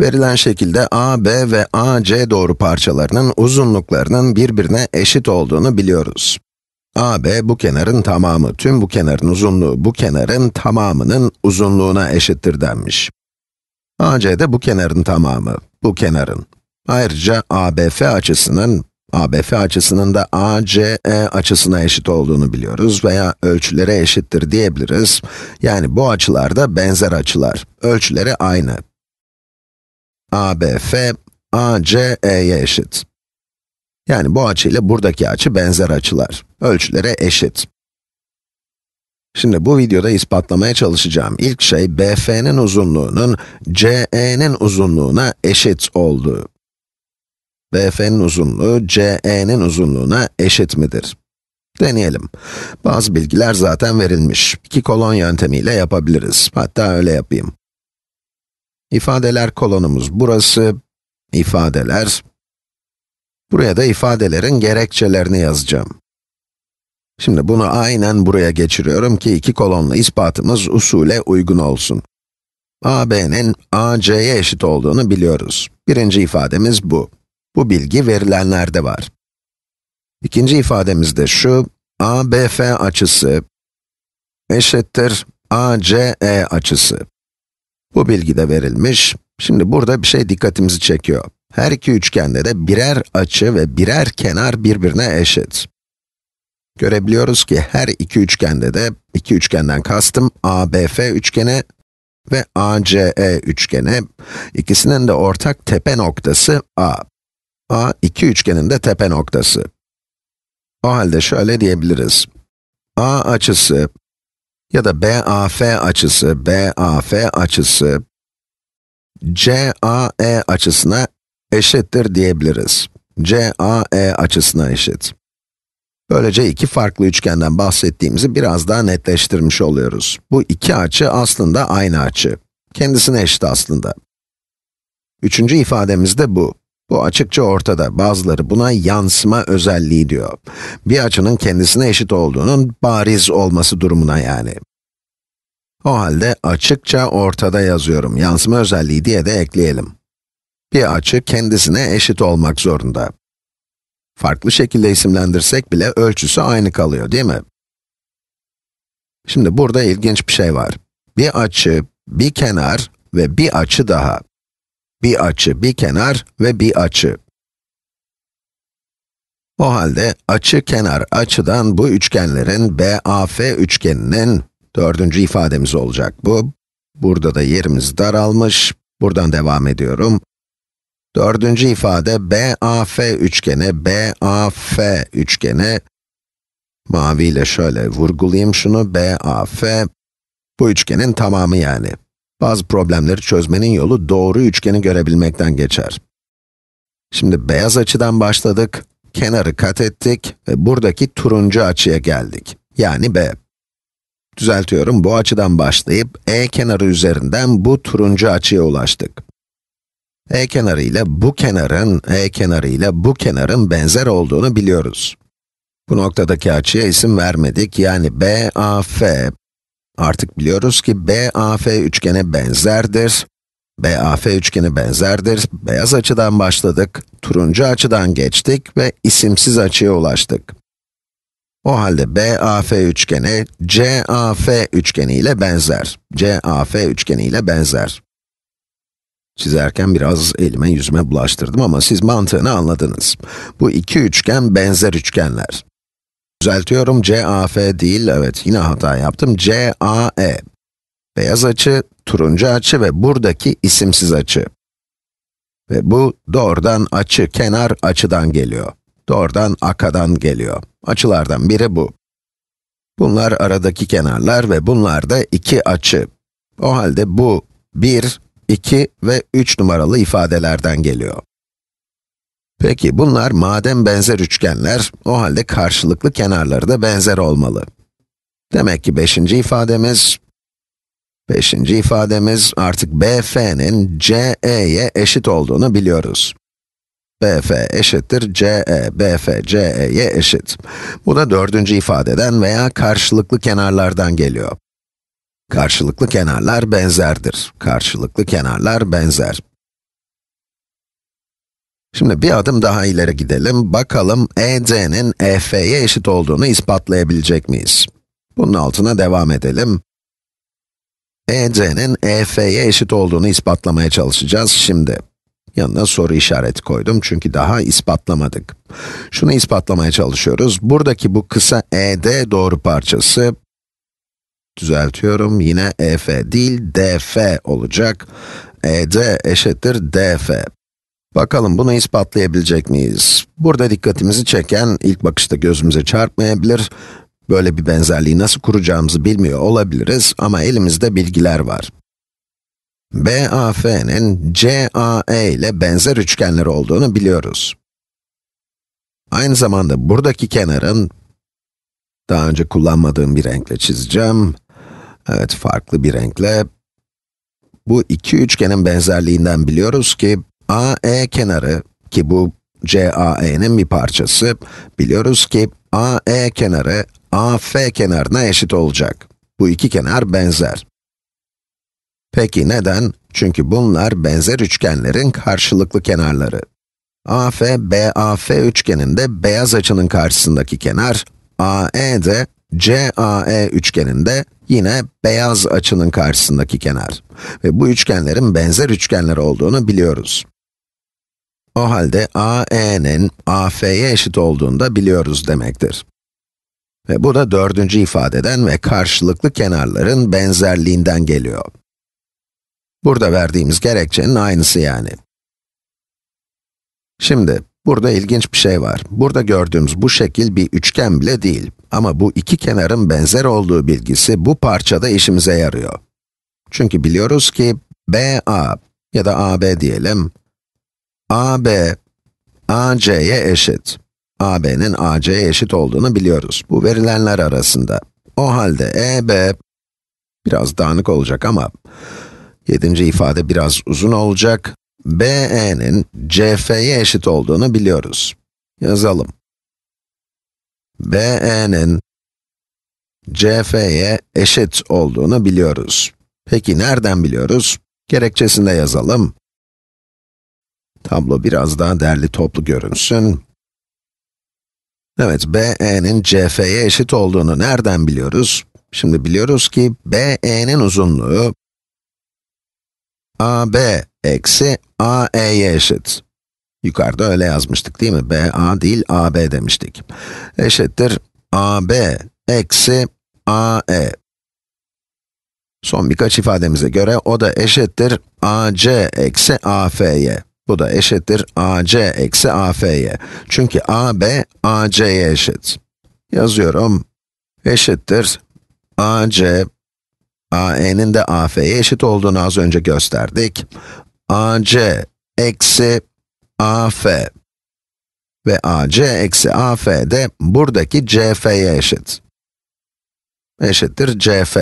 Verilen şekilde AB ve AC doğru parçalarının uzunluklarının birbirine eşit olduğunu biliyoruz. AB bu kenarın tamamı, tüm bu kenarın uzunluğu bu kenarın tamamının uzunluğuna eşittir denmiş. AC de bu kenarın tamamı, bu kenarın. Ayrıca ABF açısının, ABF açısının da ACE açısına eşit olduğunu biliyoruz veya ölçüleri eşittir diyebiliriz. Yani bu açılar da benzer açılar, ölçüleri aynı. ABF, ACE'ye eşit. Yani bu açı ile buradaki açı benzer açılar. Ölçülere eşit. Şimdi bu videoda ispatlamaya çalışacağım ilk şey, BF'nin uzunluğunun CE'nin uzunluğuna eşit olduğu. BF'nin uzunluğu, CE'nin uzunluğuna eşit midir? Deneyelim. Bazı bilgiler zaten verilmiş. İki kolon yöntemiyle yapabiliriz. Hatta öyle yapayım. İfadeler kolonumuz burası, ifadeler. Buraya da ifadelerin gerekçelerini yazacağım. Şimdi bunu aynen buraya geçiriyorum ki iki kolonlu ispatımız usule uygun olsun. AB'nin AC'ye eşit olduğunu biliyoruz. Birinci ifademiz bu. Bu bilgi verilenlerde var. İkinci ifademiz de şu, ABF açısı eşittir ACE açısı. Bu bilgi de verilmiş. Şimdi burada bir şey dikkatimizi çekiyor. Her iki üçgende de birer açı ve birer kenar birbirine eşit. Görebiliyoruz ki her iki üçgende de, iki üçgenden kastım ABF üçgeni ve ACE üçgeni, ikisinin de ortak tepe noktası A. A, iki üçgenin de tepe noktası. O halde şöyle diyebiliriz. A açısı ya da BAF açısı, BAF açısı, CAE açısına eşittir diyebiliriz. CAE açısına eşit. Böylece iki farklı üçgenden bahsettiğimizi biraz daha netleştirmiş oluyoruz. Bu iki açı aslında aynı açı. Kendisine eşit aslında. Üçüncü ifademiz de bu. Bu açıkça ortada. Bazıları buna yansıma özelliği diyor. Bir açının kendisine eşit olduğunun bariz olması durumuna yani. O halde açıkça ortada yazıyorum. Yansıma özelliği diye de ekleyelim. Bir açı kendisine eşit olmak zorunda. Farklı şekilde isimlendirsek bile ölçüsü aynı kalıyor değil mi? Şimdi burada ilginç bir şey var. Bir açı, bir kenar ve bir açı daha. Bir açı, bir kenar ve bir açı. O halde açı kenar açıdan bu üçgenlerin BAF üçgeninin dördüncü ifademiz olacak bu. Burada da yerimiz daralmış. Buradan devam ediyorum. Dördüncü ifade BAF üçgeni, BAF üçgeni. Maviyle şöyle vurgulayayım şunu, BAF. Bu üçgenin tamamı yani. Bazı problemleri çözmenin yolu doğru üçgeni görebilmekten geçer. Şimdi beyaz açıdan başladık, kenarı kat ettik ve buradaki turuncu açıya geldik. Yani B. Düzeltiyorum, bu açıdan başlayıp E kenarı üzerinden bu turuncu açıya ulaştık. E kenarı ile bu kenarın, E kenarı ile bu kenarın benzer olduğunu biliyoruz. Bu noktadaki açıya isim vermedik, yani BAF Artık biliyoruz ki BAF üçgene benzerdir. BAF üçgene benzerdir. Beyaz açıdan başladık, turuncu açıdan geçtik ve isimsiz açıya ulaştık. O halde BAF üçgeni CAF üçgeni ile benzer. CAF üçgeni ile benzer. Çizerken biraz elime yüzüme bulaştırdım ama siz mantığını anladınız. Bu iki üçgen benzer üçgenler. Düzeltiyorum, CAF değil, evet yine hata yaptım, CAE. Beyaz açı, turuncu açı ve buradaki isimsiz açı. Ve bu doğrudan açı, kenar açıdan geliyor. Doğrudan akadan geliyor. Açılardan biri bu. Bunlar aradaki kenarlar ve bunlar da iki açı. O halde bu 1, 2 ve 3 numaralı ifadelerden geliyor. Peki bunlar madem benzer üçgenler, o halde karşılıklı kenarları da benzer olmalı. Demek ki beşinci ifademiz, beşinci ifademiz artık BF'nin CE'ye eşit olduğunu biliyoruz. BF eşittir CE, BF CE'ye eşit. Bu da dördüncü ifadeden veya karşılıklı kenarlardan geliyor. Karşılıklı kenarlar benzerdir. Karşılıklı kenarlar benzer. Şimdi bir adım daha ileri gidelim. Bakalım ED'nin EF'ye eşit olduğunu ispatlayabilecek miyiz? Bunun altına devam edelim. ED'nin EF'ye eşit olduğunu ispatlamaya çalışacağız şimdi. Yanına soru işareti koydum çünkü daha ispatlamadık. Şunu ispatlamaya çalışıyoruz. Buradaki bu kısa ED doğru parçası, düzeltiyorum, yine EF değil, DF olacak. ED eşittir DF. Bakalım bunu ispatlayabilecek miyiz? Burada dikkatimizi çeken, ilk bakışta gözümüze çarpmayabilir, böyle bir benzerliği nasıl kuracağımızı bilmiyor olabiliriz ama elimizde bilgiler var. BAF'nin CAE ile benzer üçgenleri olduğunu biliyoruz. Aynı zamanda buradaki kenarın, daha önce kullanmadığım bir renkle çizeceğim, evet farklı bir renkle, bu iki üçgenin benzerliğinden biliyoruz ki, AE kenarı ki bu CAE'nin bir parçası, biliyoruz ki AE kenarı AF kenarına eşit olacak. Bu iki kenar benzer. Peki neden? Çünkü bunlar benzer üçgenlerin karşılıklı kenarları. AF, BAF üçgeninde beyaz açının karşısındaki kenar, AE de CAE üçgeninde yine beyaz açının karşısındaki kenar. Ve bu üçgenlerin benzer üçgenler olduğunu biliyoruz. O halde AE'nin AF'ye eşit olduğunda biliyoruz demektir. Ve bu da dördüncü ifadeden ve karşılıklı kenarların benzerliğinden geliyor. Burada verdiğimiz gerekçenin aynısı yani. Şimdi, burada ilginç bir şey var. Burada gördüğümüz bu şekil bir üçgen bile değil. Ama bu iki kenarın benzer olduğu bilgisi bu parçada işimize yarıyor. Çünkü biliyoruz ki BA ya da AB diyelim, AB, AC'ye eşit. AB'nin AC'ye eşit olduğunu biliyoruz. Bu verilenler arasında. O halde EB, biraz dağınık olacak ama, yedinci ifade biraz uzun olacak. BE'nin CF'ye eşit olduğunu biliyoruz. Yazalım. BE'nin CF'ye eşit olduğunu biliyoruz. Peki nereden biliyoruz? Gerekçesini yazalım. Tablo biraz daha derli toplu görünsün. Evet, BE'nin CF'ye eşit olduğunu nereden biliyoruz? Şimdi biliyoruz ki BE'nin uzunluğu AB eksi AE'ye eşit. Yukarıda öyle yazmıştık değil mi? BA değil AB demiştik. Eşittir AB eksi AE. Son birkaç ifademize göre o da eşittir AC eksi AF'ye. Bu da eşittir ac eksi af'ye. Çünkü ab, ac'ye eşit. Yazıyorum. Eşittir ac, ae'nin de af'ye eşit olduğunu az önce gösterdik. ac eksi af ve ac eksi af de buradaki cf'ye eşit. Eşittir cf.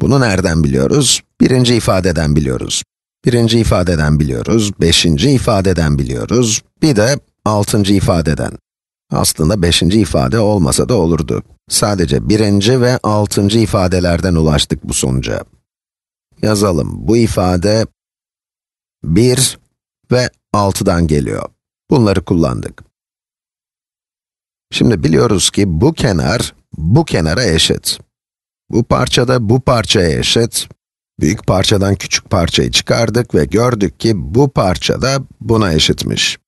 Bunu nereden biliyoruz? Birinci ifadeden biliyoruz. Birinci ifadeden biliyoruz, beşinci ifadeden biliyoruz, bir de altıncı ifadeden. Aslında beşinci ifade olmasa da olurdu. Sadece birinci ve altıncı ifadelerden ulaştık bu sonuca. Yazalım, bu ifade 1 ve 6'dan geliyor. Bunları kullandık. Şimdi biliyoruz ki bu kenar, bu kenara eşit. Bu parça da bu parçaya eşit Büyük parçadan küçük parçayı çıkardık ve gördük ki bu parça da buna eşitmiş.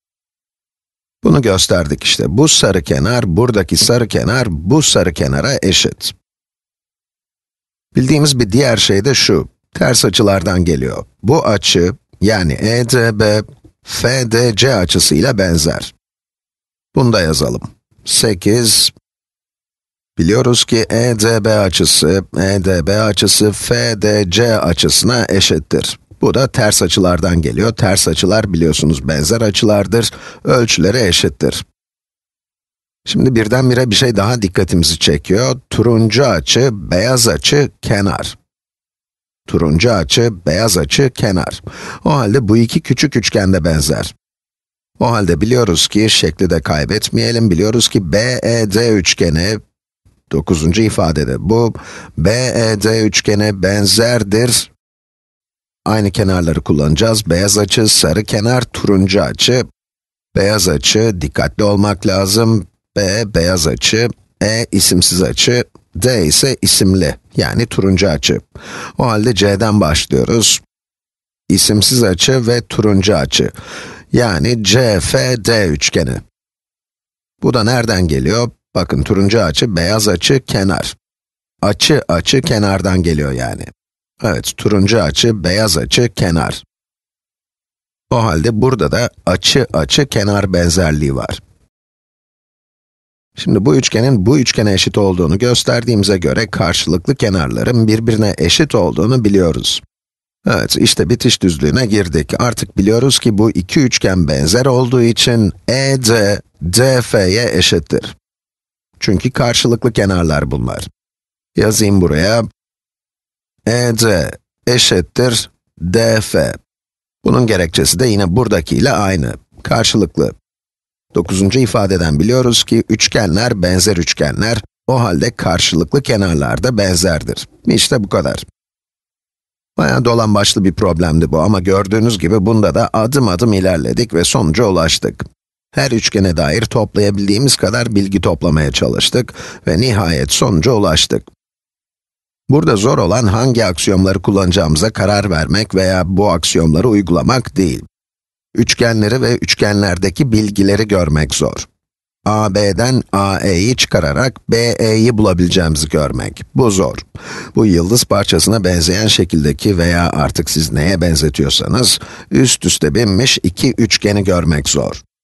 Bunu gösterdik işte. Bu sarı kenar, buradaki sarı kenar, bu sarı kenara eşit. Bildiğimiz bir diğer şey de şu. Ters açılardan geliyor. Bu açı, yani EDB, FDC açısıyla benzer. Bunu da yazalım. 8, Biliyoruz ki EDB açısı, EDB açısı, FDC açısına eşittir. Bu da ters açılardan geliyor. Ters açılar biliyorsunuz benzer açılardır, ölçüleri eşittir. Şimdi birdenbire bir şey daha dikkatimizi çekiyor. Turuncu açı, beyaz açı, kenar. Turuncu açı, beyaz açı, kenar. O halde bu iki küçük üçgende benzer. O halde biliyoruz ki şekli de kaybetmeyelim. Biliyoruz ki BED üçgeni Dokuzuncu ifadede bu BED üçgene benzerdir. Aynı kenarları kullanacağız. Beyaz açı, sarı kenar, turuncu açı. Beyaz açı, dikkatli olmak lazım. B beyaz açı, E isimsiz açı, D ise isimli, yani turuncu açı. O halde C'den başlıyoruz. İsimsiz açı ve turuncu açı. Yani CFD üçgeni. Bu da nereden geliyor? Bakın turuncu açı, beyaz açı, kenar. Açı, açı, kenardan geliyor yani. Evet, turuncu açı, beyaz açı, kenar. O halde burada da açı, açı, kenar benzerliği var. Şimdi bu üçgenin bu üçgene eşit olduğunu gösterdiğimize göre karşılıklı kenarların birbirine eşit olduğunu biliyoruz. Evet, işte bitiş düzlüğüne girdik. Artık biliyoruz ki bu iki üçgen benzer olduğu için ED, DF'ye eşittir. Çünkü karşılıklı kenarlar bunlar. Yazayım buraya. EC eşittir DF. Bunun gerekçesi de yine buradakiyle aynı. Karşılıklı. Dokuzuncu ifadeden biliyoruz ki üçgenler benzer üçgenler, o halde karşılıklı kenarlar da benzerdir. İşte bu kadar. Bayağı başlı bir problemdi bu ama gördüğünüz gibi bunda da adım adım ilerledik ve sonuca ulaştık. Her üçgene dair toplayabildiğimiz kadar bilgi toplamaya çalıştık ve nihayet sonuca ulaştık. Burada zor olan hangi aksiyomları kullanacağımıza karar vermek veya bu aksiyomları uygulamak değil. Üçgenleri ve üçgenlerdeki bilgileri görmek zor. AB'den AE'yi çıkararak BE'yi bulabileceğimizi görmek. Bu zor. Bu yıldız parçasına benzeyen şekildeki veya artık siz neye benzetiyorsanız, üst üste binmiş iki üçgeni görmek zor.